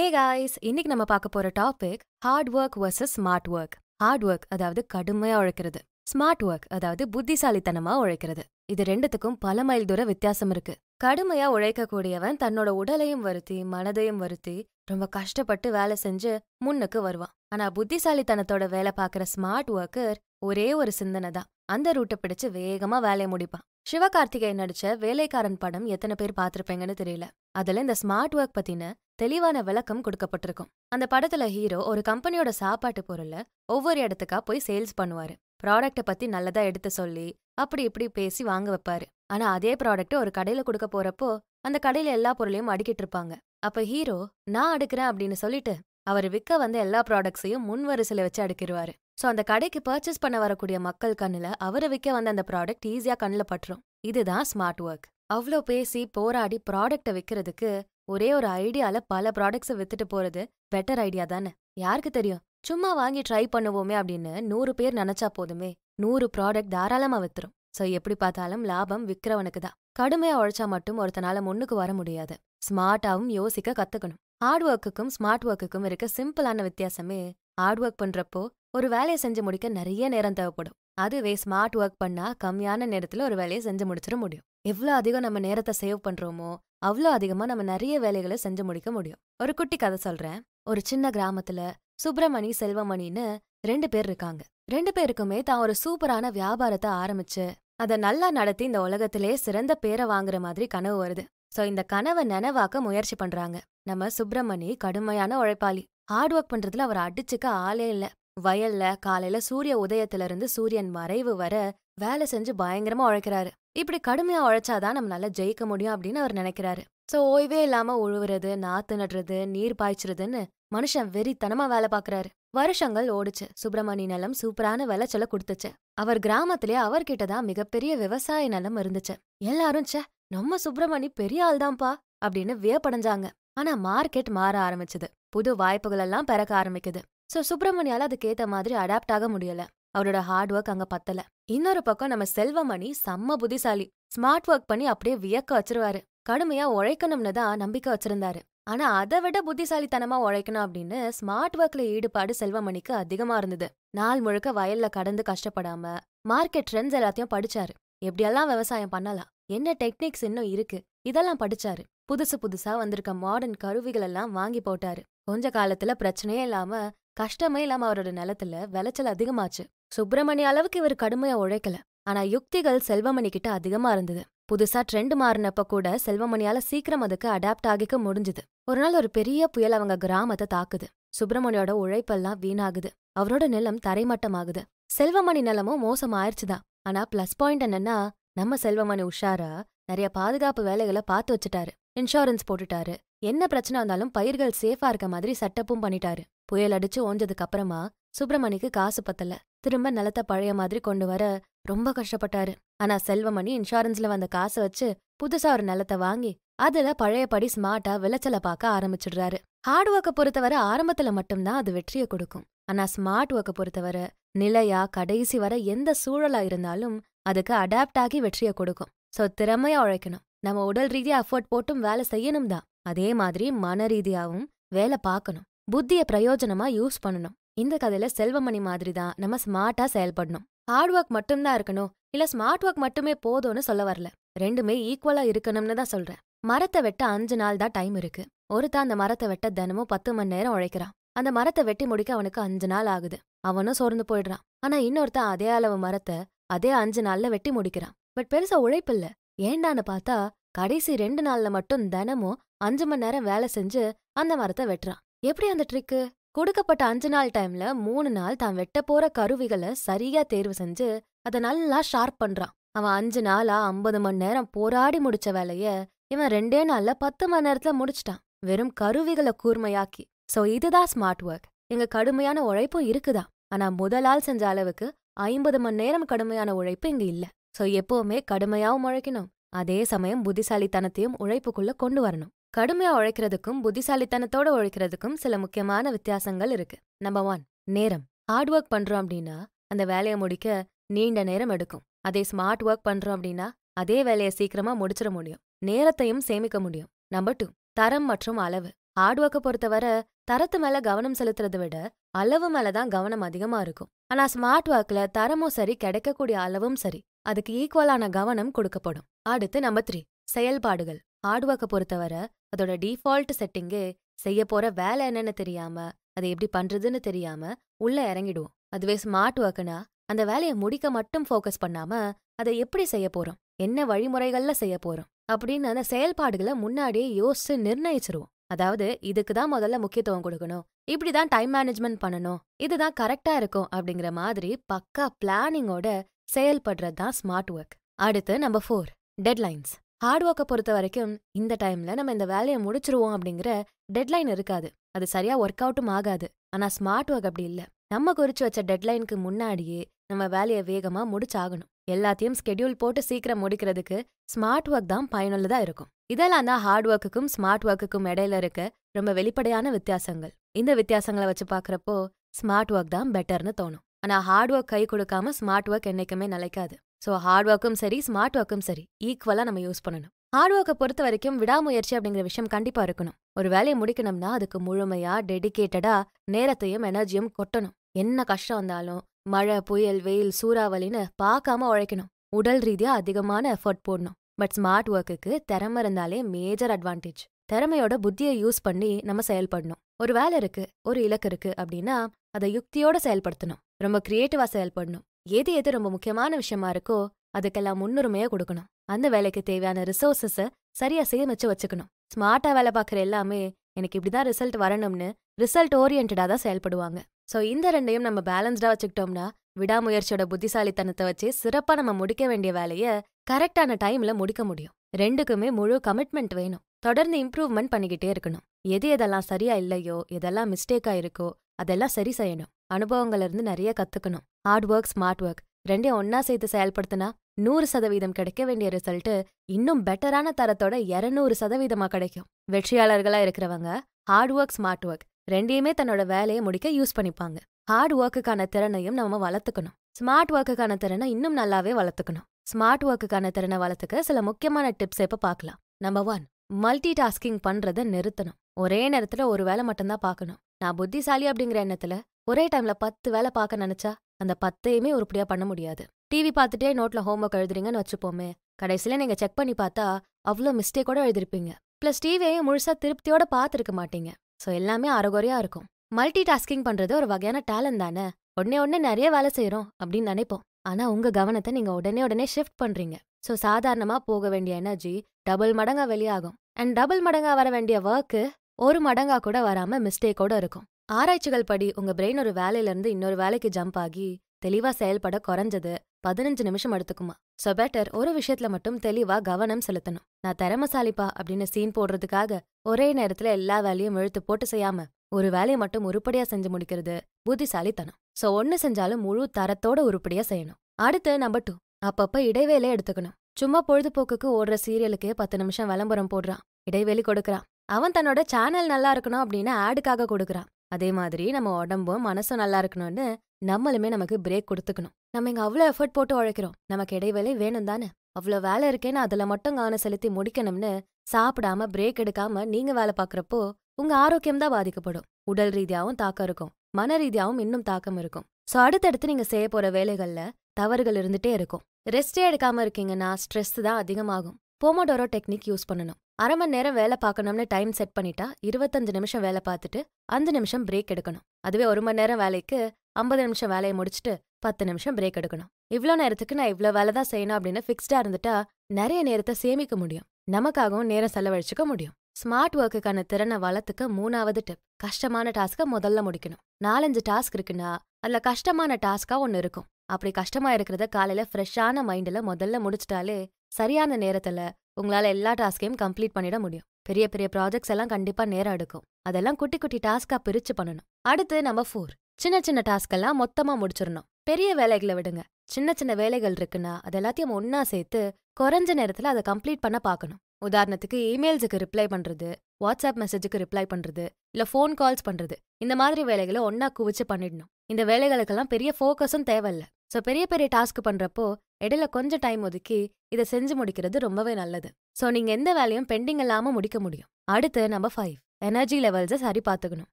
hey guys இன்னைக்கு நம்ம பார்க்க போற topic hard work versus smart work hard work அதாவது கடுமையா உழைக்கிறது ஸ்மார்ட் ஒர்க் அதாவது புத்திசாலித்தனமா உழைக்கிறது இது ரெண்டுத்துக்கும் பல மைல் தூர வித்தியாசம் இருக்கு கடுமையா உழைக்கக்கூடியவன் தன்னோட உடலையும் வருத்தி மனதையும் வருத்தி ரொம்ப கஷ்டப்பட்டு வேலை செஞ்சு முன்னுக்கு வருவான் ஆனா புத்திசாலித்தனத்தோட வேலை பார்க்கற ஸ்மார்ட் ஒர்க்கர் ஒரே ஒரு சிந்தனை தான் அந்த ரூட்டை பிடிச்சு வேகமா வேலையை முடிப்பான் சிவகார்த்திகை நடிச்ச வேலைக்காரன் படம் எத்தனை பேர் பார்த்துருப்பீங்கன்னு தெரியல அதுல இந்த ஸ்மார்ட் ஒர்க் பத்தின தெளிவான விளக்கம் கொடுக்கப்பட்டிருக்கும் அந்த படத்துல ஹீரோ ஒரு கம்பெனியோட சாப்பாட்டு பொருளை ஒவ்வொரு இடத்துக்கா போய் சேல்ஸ் பண்ணுவாரு ப்ராடக்ட்டை பத்தி நல்லதா எடுத்து சொல்லி அப்படி இப்படி பேசி வாங்க வைப்பாரு ஆனா அதே ப்ராடக்ட் ஒரு கடையில கொடுக்க போறப்போ அந்த கடையில எல்லா பொருளையும் அடுக்கிட்டு இருப்பாங்க அப்ப ஹீரோ நான் அடுக்கிறேன் அப்படின்னு சொல்லிட்டு அவர் விற்க வந்த எல்லா ப்ராடக்ட்ஸையும் முன் வரிசையில வச்சு அடுக்கிடுவாரு ஸோ அந்த கடைக்கு பர்ச்சேஸ் பண்ண வரக்கூடிய மக்கள் கண்ணில் அவரை விற்க வந்த அந்த ப்ராடக்ட் ஈஸியாக கண்ணில் பட்டுரும் இதுதான் ஸ்மார்ட் ஒர்க் அவ்வளோ பேசி போராடி ப்ராடக்டை விற்கிறதுக்கு ஒரே ஒரு ஐடியாவில் பல ப்ராடக்ட்ஸை வித்துட்டு போகிறது பெட்டர் ஐடியா தானே யாருக்கு தெரியும் சும்மா வாங்கி ட்ரை பண்ணுவோமே அப்படின்னு நூறு பேர் நினச்சா போதுமே நூறு ப்ராடக்ட் தாராளமாக வித்துரும் ஸோ எப்படி பார்த்தாலும் லாபம் விற்கிறவனுக்கு தான் கடுமையாக உழைச்சா மட்டும் ஒருத்தனால முன்னுக்கு வர முடியாது ஸ்மார்ட்டாகவும் யோசிக்க கற்றுக்கணும் ஹார்ட் ஒர்க்குக்கும் ஸ்மார்ட் ஒர்க்குக்கும் இருக்க சிம்பிளான வித்தியாசமே ஹார்ட் ஒர்க் பண்ணுறப்போ ஒரு வேலையை செஞ்சு முடிக்க நிறைய நேரம் தேவைப்படும் அதுவே ஸ்மார்ட் ஒர்க் பண்ணா கம்மியான நேரத்துல ஒரு வேலையை செஞ்சு முடிச்சிட முடியும் எவ்வளோ அதிகம் நம்ம நேரத்தை சேவ் பண்றோமோ அவ்வளோ அதிகமா நம்ம நிறைய வேலைகளை செஞ்சு முடிக்க முடியும் ஒரு குட்டி கதை சொல்றேன் ஒரு சின்ன கிராமத்துல சுப்பிரமணி செல்வமணின்னு ரெண்டு பேர் இருக்காங்க ரெண்டு பேருக்குமே தான் ஒரு சூப்பரான வியாபாரத்தை ஆரம்பிச்சு அதை நல்லா நடத்தி இந்த உலகத்திலே சிறந்த பேரை வாங்குற மாதிரி கனவு வருது சோ இந்த கனவை நனவாக்க முயற்சி பண்றாங்க நம்ம சுப்பிரமணி கடுமையான உழைப்பாளி ஹார்ட் ஒர்க் பண்றதுல அவர் அடிச்சுக்க ஆளே இல்லை வயல்ல காலையில சூரிய உதயத்துல இருந்து சூரியன் மறைவு வர வேலை செஞ்சு பயங்கரமா உழைக்கிறாரு இப்படி கடுமையா உழைச்சாதான் நம்மளால ஜெயிக்க முடியும் அப்படின்னு அவர் நினைக்கிறாரு சோ ஓய்வே இல்லாம உழுவுறது நாத்து நடுறது நீர் பாய்ச்சுறதுன்னு மனுஷன் வெறித்தனமா வேலை பாக்குறாரு வருஷங்கள் ஓடுச்சு சுப்பிரமணி நிலம் சூப்பரான விளைச்சல கொடுத்துச்சு அவர் கிராமத்திலேயே அவர்கிட்டதான் தான் மிகப்பெரிய விவசாய நிலம் இருந்துச்சு எல்லாரும் சே நம்ம சுப்பிரமணி பெரிய தான்ப்பா அப்படின்னு வியப்படைஞ்சாங்க ஆனா மார்க்கெட் மாற ஆரம்பிச்சது புது வாய்ப்புகள் எல்லாம் பிறக்க ஆரம்பிக்குது ஸோ சுப்பிரமணியால் அதுக்கேற்ற மாதிரி அடாப்ட் ஆக முடியல அவரோட ஹார்ட் ஒர்க் அங்கே பத்தல இன்னொரு பக்கம் நம்ம செல்வமணி செம்ம புத்திசாலி ஸ்மார்ட் ஒர்க் பண்ணி அப்படியே வியக்க வச்சிருவாரு கடுமையா உழைக்கணும்னு தான் நம்பிக்கை வச்சிருந்தாரு ஆனா அதை விட புத்திசாலித்தனமா உழைக்கணும் அப்படின்னு ஸ்மார்ட் ஒர்க்ல ஈடுபாடு செல்வமணிக்கு அதிகமா இருந்தது நாள் முழுக்க வயல்ல கடந்து கஷ்டப்படாம மார்க்கெட் ட்ரெண்ட்ஸ் எல்லாத்தையும் படிச்சாரு எப்படியெல்லாம் விவசாயம் பண்ணலாம் என்ன டெக்னிக்ஸ் இன்னும் இருக்கு இதெல்லாம் படிச்சாரு புதுசு புதுசா வந்திருக்க மாடர்ன் கருவிகள் எல்லாம் வாங்கி போட்டாரு கொஞ்ச காலத்துல பிரச்சனையே இல்லாம கஷ்டமே இல்லாம அவரோட நிலத்துல விளைச்சல் அதிகமாச்சு சுப்பிரமணிய அளவுக்கு இவர் கடுமையா உழைக்கல ஆனா யுக்திகள் செல்வமணி கிட்ட அதிகமா இருந்தது புதுசா ட்ரெண்ட் மாறினப்ப கூட செல்வமணியால சீக்கிரம் அதுக்கு அடாப்ட் ஆகிக்க முடிஞ்சுது ஒரு நாள் ஒரு பெரிய புயல் அவங்க கிராமத்தை தாக்குது சுப்பிரமணியோட உழைப்பெல்லாம் வீணாகுது அவரோட நிலம் தரைமட்டமாகுது செல்வமணி நிலமும் மோசம் ஆயிடுச்சுதான் ஆனா பிளஸ் பாயிண்ட் என்னன்னா நம்ம செல்வமணி உஷாரா நிறைய பாதுகாப்பு வேலைகளை பார்த்து வச்சுட்டாரு இன்சூரன்ஸ் போட்டுட்டாரு என்ன பிரச்சனை வந்தாலும் பயிர்கள் சேஃபா இருக்க மாதிரி சட்டப்பும் பண்ணிட்டாரு புயல் அடிச்சு ஓஞ்சதுக்கு அப்புறமா சுப்பிரமணிக்கு காசு பத்தல திரும்ப நிலத்த பழைய மாதிரி கொண்டு வர ரொம்ப கஷ்டப்பட்டாரு ஆனா செல்வமணி இன்சூரன்ஸ்ல வந்த காசை வச்சு புதுசா ஒரு நிலத்தை வாங்கி அதுல பழையபடி ஸ்மார்ட்டா விளைச்சலை பார்க்க ஆரம்பிச்சிடுறாரு ஹார்ட் ஒர்க்கை பொறுத்தவரை ஆரம்பத்துல மட்டும்தான் அது வெற்றியை கொடுக்கும் ஆனா ஸ்மார்ட் ஒர்க்கை பொறுத்தவரை நிலையா கடைசி வர எந்த சூழலா இருந்தாலும் அதுக்கு அடாப்ட் ஆகி வெற்றியை கொடுக்கும் சோ திறமையா உழைக்கணும் நம்ம உடல் ரீதியா அஃபோர்ட் போட்டும் வேலை செய்யணும் தான் அதே மாதிரி மன ரீதியாவும் வேலை பார்க்கணும் புத்திய பிரயோஜனமா யூஸ் பண்ணணும் இந்த கதையில செல்வமணி மாதிரி தான் நம்ம ஸ்மார்ட்டா செயல்படணும் ஹார்ட் ஒர்க் மட்டும்தான் இருக்கணும் இல்ல ஸ்மார்ட் ஒர்க் மட்டுமே போதும்னு சொல்ல வரல ரெண்டுமே ஈக்குவலா இருக்கணும்னு தான் சொல்றேன் மரத்தை வெட்ட அஞ்சு நாள் தான் டைம் இருக்கு ஒருத்தன் அந்த மரத்தை வெட்ட தினமும் பத்து மணி நேரம் உழைக்கிறான் அந்த மரத்தை வெட்டி முடிக்க அவனுக்கு அஞ்சு நாள் ஆகுது அவனும் சோர்ந்து போயிடுறான் ஆனா இன்னொருத்தன் அதே அளவு மரத்தை அதே அஞ்சு நாள்ல வெட்டி முடிக்கிறான் பட் பெருசா உழைப்பில்ல ஏண்டான்னு பார்த்தா கடைசி ரெண்டு நாள்ல மட்டும் தினமும் அஞ்சு மணி நேரம் வேலை செஞ்சு அந்த மரத்தை வெட்டுறான் எப்படி அந்த ட்ரிக்கு கொடுக்கப்பட்ட அஞ்சு நாள் டைம்ல மூணு நாள் தான் வெட்ட போற கருவிகளை சரியா தேர்வு செஞ்சு அதை நல்லா ஷார்ப் பண்றான் அவன் அஞ்சு நாளா ஐம்பது மணி நேரம் போராடி முடிச்ச வேலைய இவன் ரெண்டே நாள்ல பத்து மணி நேரத்துல முடிச்சிட்டான் வெறும் கருவிகளை கூர்மையாக்கி சோ இதுதான் ஸ்மார்ட் ஒர்க் எங்க கடுமையான உழைப்பும் இருக்குதான் ஆனா முதலால் செஞ்ச அளவுக்கு ஐம்பது மணி நேரம் கடுமையான உழைப்பு இங்க இல்ல சோ எப்பவுமே கடுமையாவும் உழைக்கணும் அதே சமயம் புத்திசாலித்தனத்தையும் உழைப்புக்குள்ள கொண்டு வரணும் கடுமையா உழைக்கிறதுக்கும் புத்திசாலித்தனத்தோட உழைக்கிறதுக்கும் சில முக்கியமான வித்தியாசங்கள் இருக்கு நம்பர் ஒன் நேரம் ஹார்ட் ஒர்க் பண்றோம் அப்படின்னா அந்த வேலையை முடிக்க நீண்ட நேரம் எடுக்கும் அதே ஸ்மார்ட் ஒர்க் பண்றோம் அப்படின்னா அதே வேலையை சீக்கிரமா முடிச்சிட முடியும் நேரத்தையும் சேமிக்க முடியும் நம்பர் டூ தரம் மற்றும் அளவு ஹார்ட் ஒர்க்கை பொறுத்தவரை தரத்து மேல கவனம் செலுத்துறதை விட அளவு மேல தான் கவனம் அதிகமா இருக்கும் ஆனா ஸ்மார்ட் ஒர்க்ல தரமும் சரி கிடைக்கக்கூடிய அளவும் சரி அதுக்கு ஈக்குவலான கவனம் கொடுக்கப்படும் அடுத்து நம்பர் த்ரீ செயல்பாடுகள் ஹார்ட்ஒர்க்கை பொறுத்தவரை அதோட டிஃபால்ட் செட்டிங்கே செய்ய போற வேலை என்னன்னு தெரியாம அதை எப்படி பண்றதுன்னு தெரியாம உள்ள இறங்கிடுவோம் அதுவே ஸ்மார்ட் ஒர்க்குனா அந்த வேலையை முடிக்க மட்டும் ஃபோக்கஸ் பண்ணாம அதை எப்படி செய்ய போறோம் என்ன வழிமுறைகள்ல செய்ய போறோம் அப்படின்னு அந்த செயல்பாடுகளை முன்னாடியே யோசிச்சு நிர்ணயிச்சிருவோம் அதாவது இதுக்கு தான் முதல்ல முக்கியத்துவம் கொடுக்கணும் இப்படிதான் டைம் மேனேஜ்மெண்ட் பண்ணணும் இதுதான் கரெக்டா இருக்கும் அப்படிங்கிற மாதிரி பக்கா பிளானிங்கோட செயல்படுறது தான் ஸ்மார்ட் ஒர்க் அடுத்து நம்பர் ஃபோர் டெட்லைன்ஸ் ஹார்ட் ஒர்க்கை பொறுத்த வரைக்கும் இந்த டைம்ல நம்ம இந்த வேலையை முடிச்சிருவோம் அப்படிங்கிற டெட்லைன் இருக்காது அது சரியா ஒர்க் அவுட்டும் ஆகாது ஆனா ஸ்மார்ட் ஒர்க் அப்படி இல்லை நம்ம குறிச்சு வச்ச டெட்லைனுக்கு முன்னாடியே நம்ம வேலையை வேகமா முடிச்சாகணும் எல்லாத்தையும் ஸ்கெடியூல் போட்டு சீக்கிரம் முடிக்கிறதுக்கு ஸ்மார்ட் ஒர்க் தான் பயனுள்ளதா இருக்கும் இதெல்லாம் தான் ஹார்ட் ஒர்க்குக்கும் ஸ்மார்ட் ஒர்க்குக்கும் இடையில இருக்க ரொம்ப வெளிப்படையான வித்தியாசங்கள் இந்த வித்தியாசங்களை வச்சு பாக்குறப்போ ஸ்மார்ட் ஒர்க் தான் பெட்டர்னு தோணும் ஆனா ஹார்ட் ஒர்க் கை கொடுக்காம ஸ்மார்ட் ஒர்க் என்னைக்குமே நிலைக்காது ஸோ ஹார்ட் ஒர்க்கும் சரி ஸ்மார்ட் ஒர்க்கும் சரி ஈக்குவலாக நம்ம யூஸ் பண்ணணும் ஹார்ட் ஒர்க்கை பொறுத்த வரைக்கும் விடாமுயற்சி அப்படிங்கிற விஷயம் கண்டிப்பாக இருக்கணும் ஒரு வேலையை முடிக்கணும்னா அதுக்கு முழுமையாக டெடிக்கேட்டடாக நேரத்தையும் எனர்ஜியும் கொட்டணும் என்ன கஷ்டம் வந்தாலும் மழை புயல் வெயில் சூறாவளின்னு பார்க்காம உழைக்கணும் உடல் ரீதியாக அதிகமான எஃபர்ட் போடணும் பட் ஸ்மார்ட் ஒர்க்குக்கு திறமை இருந்தாலே மேஜர் அட்வான்டேஜ் திறமையோட புத்தியை யூஸ் பண்ணி நம்ம செயல்படணும் ஒரு வேலை இருக்கு ஒரு இலக்கு இருக்கு அப்படின்னா அதை யுக்தியோட செயல்படுத்தணும் ரொம்ப கிரியேட்டிவா செயல்படணும் எது எது ரொம்ப முக்கியமான விஷயமா இருக்கோ அதுக்கெல்லாம் முன்னுரிமையா கொடுக்கணும் அந்த வேலைக்கு தேவையான ரிசோர்ஸஸ சரியா சேமிச்சு வச்சுக்கணும் ஸ்மார்ட்டா வேலை பார்க்குற எல்லாமே எனக்கு இப்படிதான் ரிசல்ட் வரணும்னு ரிசல்ட் ஓரியன்டா தான் செயல்படுவாங்க சோ இந்த ரெண்டையும் நம்ம பேலன்ஸ்டா வச்சுக்கிட்டோம்னா விடாமுயற்சியோட புத்திசாலித்தனத்தை வச்சு சிறப்பா நம்ம முடிக்க வேண்டிய வேலைய கரெக்டான டைம்ல முடிக்க முடியும் ரெண்டுக்குமே முழு கமிட்மெண்ட் வேணும் தொடர்ந்து இம்ப்ரூவ்மெண்ட் பண்ணிக்கிட்டே இருக்கணும் எது எதெல்லாம் சரியா இல்லையோ எதெல்லாம் மிஸ்டேக்கா இருக்கோ அதெல்லாம் சரி செய்யணும் அனுபவங்கள்லேருந்து நிறைய கத்துக்கணும் ஹார்ட் ஒர்க் ஸ்மார்ட் ஒர்க் ரெண்டையும் ஒன்னா சேர்த்து செயல்படுத்தினா நூறு சதவீதம் கிடைக்க வேண்டிய ரிசல்ட்டு இன்னும் பெட்டரான தரத்தோட இரநூறு சதவீதமா கிடைக்கும் வெற்றியாளர்களா இருக்கிறவங்க ஹார்ட் ஒர்க் ஸ்மார்ட் ஒர்க் ரெண்டையுமே தன்னோட வேலையை முடிக்க யூஸ் பண்ணிப்பாங்க ஹார்ட் ஒர்க்குக்கான திறனையும் நம்ம வளர்த்துக்கணும் ஸ்மார்ட் ஒர்க்குக்கான திறனை இன்னும் நல்லாவே வளர்த்துக்கணும் ஸ்மார்ட் ஒர்க்குக்கான திறனை வளர்த்துக்க சில முக்கியமான டிப்ஸ் இப்போ பார்க்கலாம் நம்பர் ஒன் மல்டி டாஸ்கிங் பண்றதை நிறுத்தணும் ஒரே நேரத்துல ஒரு வேலை மட்டும்தான் பார்க்கணும் நான் புத்திசாலி அப்படிங்கிற எண்ணத்துல ஒரே டைம்ல பத்து வேலை பார்க்க நினைச்சா அந்த பத்தையுமே உருப்படியா பண்ண முடியாது டிவி பார்த்துட்டே நோட்ல ஹோம் ஒர்க் எழுதுறீங்கன்னு வச்சுப்போமே கடைசியில நீங்க செக் பண்ணி பார்த்தா அவ்வளோ மிஸ்டேக்கோட எழுதிருப்பீங்க பிளஸ் டிவியையும் முழுசா திருப்தியோட பார்த்துருக்க மாட்டீங்க ஸோ எல்லாமே அறகுறையா இருக்கும் மல்டி டாஸ்கிங் பண்றது ஒரு வகையான டேலண்ட் தானே உடனே உடனே நிறைய வேலை செய்யறோம் அப்படின்னு நினைப்போம் ஆனா உங்க கவனத்தை நீங்க உடனே உடனே ஷிஃப்ட் பண்றீங்க ஸோ சாதாரணமா போக வேண்டிய எனர்ஜி டபுள் மடங்கா வெளியாகும் அண்ட் டபுள் மடங்கா வர வேண்டிய ஒர்க்கு ஒரு மடங்கா கூட வராம மிஸ்டேக்கோட இருக்கும் ஆராய்ச்சிகள் படி உங்க பிரெயின் ஒரு வேலையிலேருந்து இன்னொரு வேலைக்கு ஜம்ப் ஆகி தெளிவா செயல்பட குறைஞ்சது பதினஞ்சு நிமிஷம் எடுத்துக்குமா ஸோ பெட்டர் ஒரு விஷயத்துல மட்டும் தெளிவா கவனம் செலுத்தணும் நான் திறமசாலிப்பா அப்படின்னு சீன் போடுறதுக்காக ஒரே நேரத்துல எல்லா வேலையும் இழுத்து போட்டு செய்யாம ஒரு வேலையை மட்டும் உருப்படியா செஞ்சு முடிக்கிறது புத்திசாலித்தனம் ஸோ ஒன்று செஞ்சாலும் முழு தரத்தோட உருப்படியா செய்யணும் அடுத்து நம்பர் டூ அப்பப்ப இடைவேளை எடுத்துக்கணும் சும்மா பொழுதுபோக்குக்கு ஓடுற சீரியலுக்கே பத்து நிமிஷம் விளம்பரம் போடுறான் இடைவெளி கொடுக்கறான் அவன் தன்னோட சேனல் நல்லா இருக்கணும் அப்படின்னு ஆடுக்காக கொடுக்குறான் அதே மாதிரி நம்ம உடம்பும் மனசும் நல்லா இருக்கணும்னு நம்மளுமே நமக்கு பிரேக் கொடுத்துக்கணும் நம்ம இங்கே அவ்வளோ எஃபர்ட் போட்டு உழைக்கிறோம் நமக்கு இடைவேளை வேணும் தானே அவ்வளோ வேலை இருக்கேன்னு அதில் மட்டும் கவனம் செலுத்தி முடிக்கணும்னு சாப்பிடாம பிரேக் எடுக்காம நீங்க வேலை பார்க்குறப்போ உங்க ஆரோக்கியம் தான் பாதிக்கப்படும் உடல் ரீதியாகவும் தாக்கம் இருக்கும் மன ரீதியாகவும் இன்னும் தாக்கம் இருக்கும் ஸோ அடுத்தடுத்து நீங்க செய்ய போற வேலைகள்ல தவறுகள் இருந்துட்டே இருக்கும் ரெஸ்டே எடுக்காம இருக்கீங்கன்னா ஸ்ட்ரெஸ் தான் அதிகமாகும் போமோடோரோ டெக்னிக் யூஸ் பண்ணணும் அரை மணி நேரம் வேலை பார்க்கணும்னு டைம் செட் பண்ணிட்டா இருபத்தஞ்சு நிமிஷம் வேலை பார்த்துட்டு அஞ்சு நிமிஷம் பிரேக் எடுக்கணும் அதுவே ஒரு மணி நேரம் வேலைக்கு ஐம்பது நிமிஷம் வேலையை முடிச்சுட்டு பத்து நிமிஷம் பிரேக் எடுக்கணும் இவ்வளோ நேரத்துக்கு நான் இவ்வளோ வேலை தான் செய்யணும் அப்படின்னு ஃபிக்ஸ்டாக இருந்துட்டா நிறைய நேரத்தை சேமிக்க முடியும் நமக்காகவும் நேரம் செலவழிச்சுக்க முடியும் ஸ்மார்ட் ஒர்க்குக்கான திறனை வளர்த்துக்க மூணாவது டிப் கஷ்டமான டாஸ்க்கை முதல்ல முடிக்கணும் நாலஞ்சு டாஸ்க் இருக்குன்னா அதில் கஷ்டமான டாஸ்க்காக ஒன்று இருக்கும் அப்படி கஷ்டமா இருக்கிறத காலையில ஃப்ரெஷ்ஷான மைண்டில் முதல்ல முடிச்சிட்டாலே சரியான நேரத்தில் உங்களால் எல்லா டாஸ்கையும் கம்ப்ளீட் பண்ணிட முடியும் பெரிய பெரிய ப்ராஜெக்ட்ஸ் எல்லாம் கண்டிப்பாக நேரம் எடுக்கும் அதெல்லாம் குட்டி குட்டி டாஸ்காக பிரித்து பண்ணணும் அடுத்து நம்ம ஃபோர் சின்ன சின்ன டாஸ்க் எல்லாம் மொத்தமாக முடிச்சிடணும் பெரிய வேலைகளை விடுங்க சின்ன சின்ன வேலைகள் இருக்குன்னா அது எல்லாத்தையும் ஒன்னா சேர்த்து குறைஞ்ச நேரத்தில் அதை கம்ப்ளீட் பண்ண பார்க்கணும் உதாரணத்துக்கு இமெயில்ஸுக்கு ரிப்ளை பண்ணுறது வாட்ஸ்அப் மெசேஜுக்கு ரிப்ளை பண்ணுறது இல்லை ஃபோன் கால்ஸ் பண்ணுறது இந்த மாதிரி வேலைகளை ஒன்னா குவிச்சு பண்ணிடணும் இந்த வேலைகளுக்கெல்லாம் பெரிய ஃபோக்கஸும் தேவையில்ல ஸோ பெரிய பெரிய டாஸ்க் பண்ணுறப்போ இடையில கொஞ்சம் டைம் ஒதுக்கி இதை செஞ்சு முடிக்கிறது ரொம்பவே நல்லது ஸோ நீங்கள் எந்த வேலையும் பெண்டிங் இல்லாமல் முடிக்க முடியும் அடுத்து நம்பர் ஃபைவ் எனர்ஜி லெவல்ஸை சரி பார்த்துக்கணும்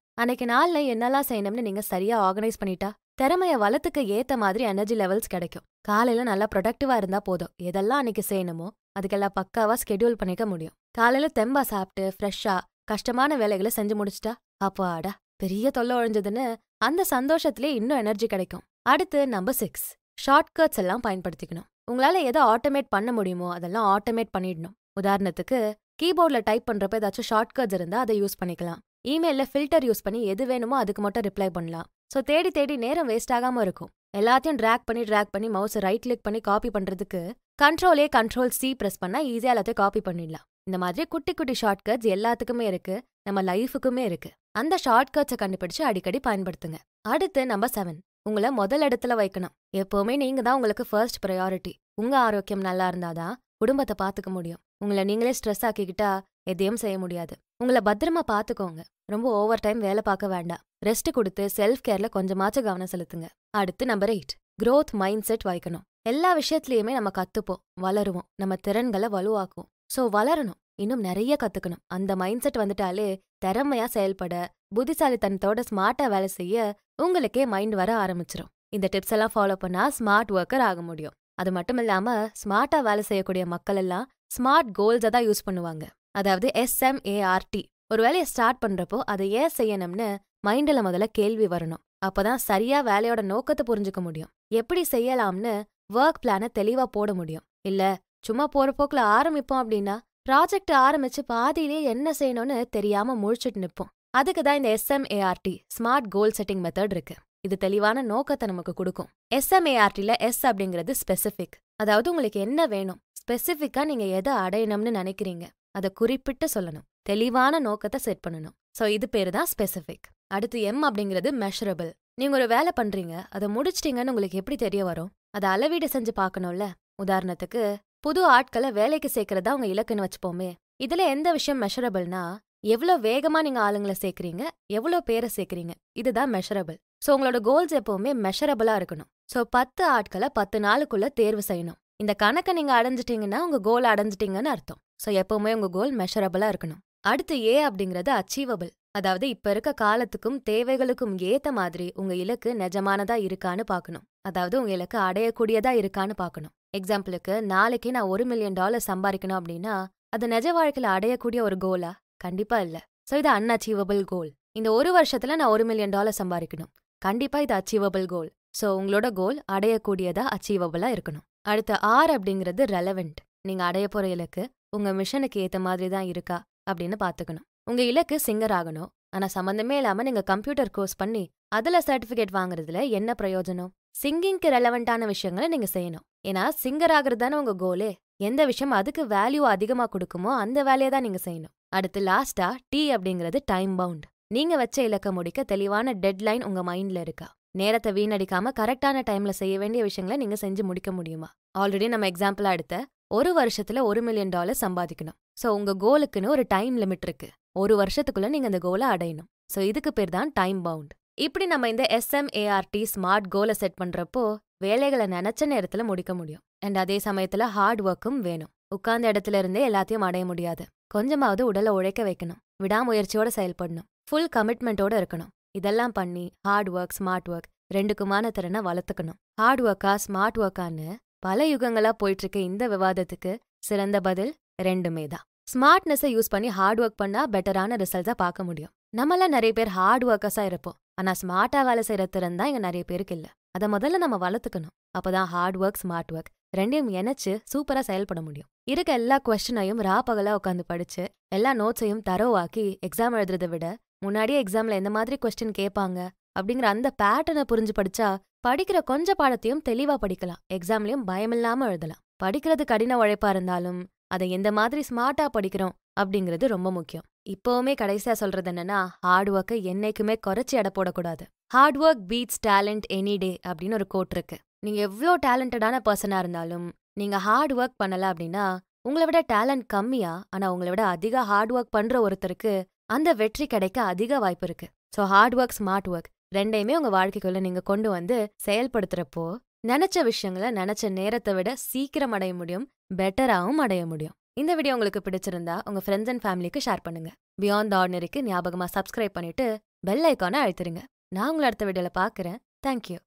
அன்னைக்கு நாளில் என்னெல்லாம் செய்யணும்னு நீங்கள் சரியாக ஆர்கனைஸ் பண்ணிட்டா திறமையை வளத்துக்கு ஏற்ற மாதிரி எனர்ஜி லெவல்ஸ் கிடைக்கும் காலையில் நல்லா ப்ரொடக்டிவாக இருந்தால் போதும் எதெல்லாம் அன்னைக்கு செய்யணுமோ அதுக்கெல்லாம் பக்காவாக ஸ்கெடியூல் பண்ணிக்க முடியும் காலையில் தெம்பா சாப்பிட்டு ஃப்ரெஷ்ஷாக கஷ்டமான வேலைகளை செஞ்சு முடிச்சிட்டா அப்போ ஆடா பெரிய தொல்லை ஒழிஞ்சதுன்னு அந்த சந்தோஷத்திலே இன்னும் எனர்ஜி கிடைக்கும் அடுத்து நம்பர் சிக்ஸ் ஷார்ட்கட்ஸ் எல்லாம் பயன்படுத்திக்கணும் உங்களால் எதை ஆட்டோமேட் பண்ண முடியுமோ அதெல்லாம் ஆட்டோமேட் பண்ணிடணும் உதாரணத்துக்கு கீபோர்டில் டைப் பண்ணுறப்ப ஏதாச்சும் ஷார்ட்கட்ஸ் இருந்தால் அதை யூஸ் பண்ணிக்கலாம் இமெயிலில் ஃபில்டர் யூஸ் பண்ணி எது வேணுமோ அதுக்கு மட்டும் ரிப்ளை பண்ணலாம் ஸோ தேடி தேடி நேரம் வேஸ்ட் ஆகாமல் இருக்கும் எல்லாத்தையும் ட்ராக் பண்ணி ட்ராக் பண்ணி மவுஸ் ரைட் கிளிக் பண்ணி காப்பி பண்ணுறதுக்கு கண்ட்ரோலே கண்ட்ரோல் சி ப்ரெஸ் பண்ணால் ஈஸியாக எல்லாத்தையும் காப்பி பண்ணிடலாம் இந்த மாதிரி குட்டி குட்டி ஷார்ட்கட்ஸ் எல்லாத்துக்குமே இருக்கு நம்ம லைஃபுக்குமே இருக்கு அந்த ஷார்ட்கட்ஸை கண்டுபிடிச்சு அடிக்கடி பயன்படுத்துங்க அடுத்து நம்பர் செவன் உங்களை முதல் இடத்துல வைக்கணும் எப்போவுமே நீங்க தான் உங்களுக்கு ஃபர்ஸ்ட் ப்ரையாரிட்டி உங்க ஆரோக்கியம் நல்லா இருந்தாதான் குடும்பத்தை பார்த்துக்க முடியும் உங்களை நீங்களே ஸ்ட்ரெஸ் ஆக்கிக்கிட்டா எதையும் செய்ய முடியாது உங்களை பத்திரமா பார்த்துக்கோங்க ரொம்ப ஓவர் டைம் வேலை பார்க்க வேண்டாம் ரெஸ்ட் கொடுத்து செல்ஃப் கேர்ல கொஞ்சமாச்சும் கவனம் செலுத்துங்க அடுத்து number eight growth mindset வைக்கணும் எல்லா விஷயத்துலயுமே நம்ம கத்துப்போம் வளருவோம் நம்ம திறன்களை வலுவாக்குவோம் ஸோ வளரணும் இன்னும் நிறைய கத்துக்கணும் அந்த மைண்ட் செட் வந்துட்டாலே திறமையா செயல்பட புத்திசாலித்தனத்தோட ஸ்மார்ட்டா வேலை செய்ய உங்களுக்கே மைண்ட் வர ஆரம்பிச்சிடும் இந்த டிப்ஸ் எல்லாம் ஃபாலோ பண்ணா ஸ்மார்ட் ஒர்க்கர் ஆக முடியும் அது மட்டும் இல்லாம ஸ்மார்ட்டா வேலை செய்யக்கூடிய மக்கள் எல்லாம் ஸ்மார்ட் கோல்ஸை தான் யூஸ் பண்ணுவாங்க அதாவது எஸ்எம்ஏஆர்டி ஒரு வேலையை ஸ்டார்ட் பண்றப்போ அதை ஏன் செய்யணும்னு மைண்டில் முதல்ல கேள்வி வரணும் அப்பதான் சரியா வேலையோட நோக்கத்தை புரிஞ்சுக்க முடியும் எப்படி செய்யலாம்னு ஒர்க் பிளானை தெளிவா போட முடியும் இல்ல சும்மா போற போக்குல ஆரம்பிப்போம் அப்படின்னா ப்ராஜெக்ட் ஆரம்பிச்சு பாதியிலே என்ன செய்யணும்னு தெரியாம முழிச்சிட்டு நிற்போம் அதுக்கு தான் இந்த S M A R T smart goal setting method இருக்கு இது தெளிவான நோக்கத்தை நமக்கு கொடுக்கும் எஸ்எம்ஏஆர்டில எஸ் அப்படிங்கிறது ஸ்பெசிஃபிக் அதாவது உங்களுக்கு என்ன வேணும் ஸ்பெசிஃபிக்கா நீங்க எதை அடையணும்னு நினைக்கிறீங்க அதை குறிப்பிட்டு சொல்லணும் தெளிவான நோக்கத்தை செட் பண்ணணும் ஸோ இது பேரு தான் ஸ்பெசிஃபிக் அடுத்து எம் அப்படிங்கிறது மெஷரபிள் நீங்க ஒரு வேலை பண்றீங்க அதை முடிச்சிட்டீங்கன்னு உங்களுக்கு எப்படி தெரிய வரும் அதை அளவீடு செஞ்சு பார்க்கணும்ல உதாரணத்துக்கு புது ஆட்களை வேலைக்கு சேர்க்கறதா உங்க இலக்குன்னு வச்சுப்போமே இதுல எந்த விஷயம் மெஷரபிள்னா எவ்வளோ வேகமாக நீங்கள் ஆளுங்களை சேர்க்குறீங்க எவ்வளோ பேரை சேர்க்குறீங்க இதுதான் மெஷரபிள் ஸோ உங்களோட கோல்ஸ் எப்போவுமே மெஷரபிளாக இருக்கணும் ஸோ பத்து ஆட்களை பத்து நாளுக்குள்ள தேர்வு செய்யணும் இந்த கணக்கை நீங்கள் அடைஞ்சிட்டிங்கன்னா உங்கள் கோல் அடைஞ்சிட்டிங்கன்னு அர்த்தம் ஸோ எப்போவுமே உங்கள் கோல் மெஷரபிளாக இருக்கணும் அடுத்து ஏ அப்படிங்கிறது அச்சீவபிள் அதாவது இப்போ இருக்க காலத்துக்கும் தேவைகளுக்கும் ஏற்ற மாதிரி உங்கள் இலக்கு நிஜமானதாக இருக்கான்னு பார்க்கணும் அதாவது உங்கள் இலக்கு அடையக்கூடியதாக இருக்கான்னு பார்க்கணும் எக்ஸாம்பிளுக்கு நாளைக்கு நான் ஒரு மில்லியன் டாலர் சம்பாதிக்கணும் அப்படின்னா அது நிஜ வாழ்க்கையில் அடையக்கூடிய ஒரு கோலா கண்டிப்பா இல்ல ஸோ இது அன்அச்சீவபிள் கோல் இந்த ஒரு வருஷத்துல நான் ஒரு மில்லியன் டாலர் சம்பாதிக்கணும் கண்டிப்பா இது அச்சீவபிள் கோல் சோ உங்களோட கோல் அடையக்கூடியதா அச்சீவபிளா இருக்கணும் அடுத்த ஆர் அப்படிங்கிறது ரெலவெண்ட் நீங்க அடைய போற இலக்கு உங்க மிஷனுக்கு ஏத்த மாதிரி தான் இருக்கா அப்படின்னு பாத்துக்கணும் உங்க இலக்கு சிங்கர் ஆகணும் ஆனா சம்மந்தமே இல்லாம நீங்க கம்ப்யூட்டர் கோர்ஸ் பண்ணி அதுல சர்டிபிகேட் வாங்குறதுல என்ன பிரயோஜனம் சிங்கிங்க்கு ரெலவெண்டான விஷயங்களை நீங்க செய்யணும் ஏன்னா சிங்கர் ஆகுறது தானே உங்க கோலே எந்த விஷயம் அதுக்கு வேல்யூ அதிகமா கொடுக்குமோ அந்த வேலையை தான் நீங்க செய்யணும் அடுத்து லாஸ்டா டி அப்படிங்கிறது டைம் பவுண்ட் நீங்க வச்ச இலக்கம் முடிக்க தெளிவான டெட்லைன் உங்க மைண்ட்ல இருக்கா நேரத்தை வீணடிக்காம கரெக்டான டைம்ல செய்ய வேண்டிய விஷயங்களை நீங்க செஞ்சு முடிக்க முடியுமா ஆல்ரெடி நம்ம எக்ஸாம்பிளா எடுத்த ஒரு வருஷத்துல ஒரு மில்லியன் டாலர் சம்பாதிக்கணும் ஸோ உங்க கோலுக்குன்னு ஒரு டைம் லிமிட் இருக்கு ஒரு வருஷத்துக்குள்ள நீங்க அந்த கோலை அடையணும் ஸோ இதுக்கு பேர் தான் டைம் பவுண்ட் இப்படி நம்ம இந்த எஸ்எம்ஏஆர்டி ஸ்மார்ட் கோலை செட் பண்றப்போ வேலைகளை நினைச்ச நேரத்துல முடிக்க முடியும் அண்ட் அதே சமயத்துல ஹார்ட் ஒர்க்கும் வேணும் உட்கார்ந்த இடத்துல இருந்தே எல்லாத்தையும் அடைய முடியாது கொஞ்சமாவது உடலை உழைக்க வைக்கணும் விடாமுயற்சியோட செயல்படணும் ஃபுல் கமிட்மெண்ட்டோட இருக்கணும் இதெல்லாம் பண்ணி ஹார்ட் ஒர்க் ஸ்மார்ட் ஒர்க் ரெண்டுக்குமான திறனை வளர்த்துக்கணும் ஹார்ட் ஒர்க்கா ஸ்மார்ட் ஒர்க்கான்னு பல யுகங்களா போயிட்டு இருக்க இந்த விவாதத்துக்கு சிறந்த பதில் ரெண்டுமே தான் ஸ்மார்ட்னஸை யூஸ் பண்ணி ஹார்ட் ஒர்க் பண்ணா பெட்டரான ரிசல்ட்ஸா பார்க்க முடியும் நம்மளாம் நிறைய பேர் ஹார்ட் ஒர்க்கர்ஸா இருப்போம் ஆனா ஸ்மார்ட்டா வேலை செய்யற திறன் தான் இங்க நிறைய பேருக்கு இல்லை அதை முதல்ல நம்ம வளர்த்துக்கணும் அப்பதான் ஹார்ட் ஒர்க் ஸ்மார்ட் ஒர்க் ரெண்டையும் இணைச்சு சூப்பரா செயல்பட முடியும் இருக்க எல்லா கொஸ்டினையும் ரா பகலா உட்காந்து படிச்சு எல்லா நோட்ஸையும் தரோவாக்கி எக்ஸாம் எழுதுறதை விட முன்னாடியே எக்ஸாம்ல எந்த மாதிரி கொஸ்டின் கேட்பாங்க அப்படிங்கிற அந்த பேட்டர்னை புரிஞ்சு படிச்சா படிக்கிற கொஞ்ச பாடத்தையும் தெளிவா படிக்கலாம் எக்ஸாம்லயும் பயமில்லாம எழுதலாம் படிக்கிறது கடின உழைப்பா இருந்தாலும் அதை எந்த மாதிரி ஸ்மார்ட்டா படிக்கிறோம் அப்படிங்கிறது ரொம்ப முக்கியம் இப்போவுமே கடைசியா சொல்றது என்னன்னா ஹார்ட் ஒர்க்கை என்னைக்குமே குறைச்சி எடை போடக்கூடாது hard work beats talent any day அப்படின்னு ஒரு கோட் இருக்கு நீங்கள் எவ்வளோ டேலண்டடான பர்சனாக இருந்தாலும் நீங்கள் ஹார்ட் ஒர்க் பண்ணல அப்படின்னா உங்களை விட டேலண்ட் கம்மியா ஆனால் உங்களை விட அதிக ஹார்ட் ஒர்க் பண்ணுற ஒருத்தருக்கு அந்த வெற்றி கிடைக்க அதிக வாய்ப்பு இருக்கு so hard work smart work ரெண்டையுமே உங்கள் வாழ்க்கைக்குள்ள நீங்கள் கொண்டு வந்து செயல்படுத்துகிறப்போ நினச்ச விஷயங்களை நினச்ச நேரத்தை விட சீக்கிரம் அடைய முடியும் பெட்டராகவும் அடைய முடியும் இந்த வீடியோ உங்களுக்கு பிடிச்சிருந்தா உங்கள் ஃப்ரெண்ட்ஸ் அண்ட் ஃபேமிலிக்கு ஷேர் பண்ணுங்க பியாண்ட் ஆர்டினரிக்கு ஞாபகமாக சப்ஸ்கிரைப் பண்ணிட்டு பெல் ஐக்கானை அழுத்துருங்க நான் உங்களை அடுத்த வீடியோவில் பார்க்குறேன் தேங்க்யூ